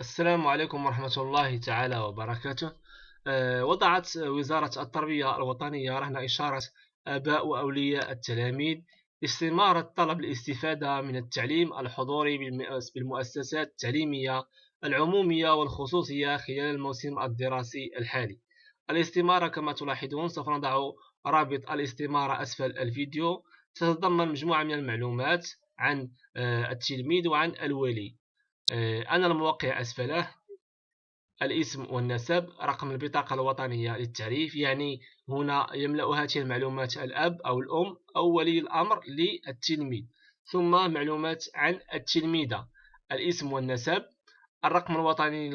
السلام عليكم ورحمة الله تعالى وبركاته آه، وضعت وزارة التربية الوطنية رهن إشارة آباء وأولياء التلاميذ استمارة طلب الاستفادة من التعليم الحضوري بالمؤسسات التعليمية العمومية والخصوصية خلال الموسم الدراسي الحالي الاستمارة كما تلاحظون سوف نضع رابط الاستمارة أسفل الفيديو تتضمن مجموعة من المعلومات عن آه، التلميذ وعن الولي آه، أنا الموقع أسفله الاسم والنسب رقم البطاقة الوطنية للتعريف يعني هنا يملأ هذه المعلومات الأب أو الأم أو ولي الأمر للتلميذ ثم معلومات عن التلميذة الاسم والنسب الرقم الوطني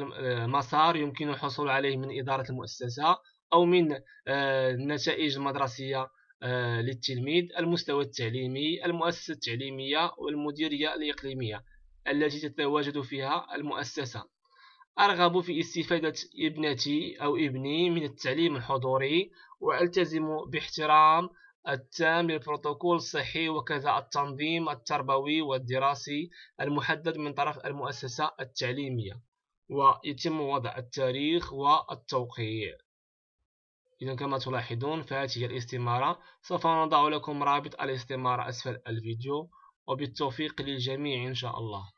المسار يمكن الحصول عليه من إدارة المؤسسة أو من آه، النتائج المدرسية آه، للتلميذ المستوى التعليمي المؤسسة التعليمية والمديرية الإقليمية التي تتواجد فيها المؤسسة أرغب في استفادة ابنتي أو ابني من التعليم الحضوري وألتزم باحترام التام للبروتوكول الصحي وكذا التنظيم التربوي والدراسي المحدد من طرف المؤسسة التعليمية ويتم وضع التاريخ والتوقيع إذا كما تلاحظون فهذه الاستمارة سوف نضع لكم رابط الاستمارة أسفل الفيديو وبالتوفيق للجميع إن شاء الله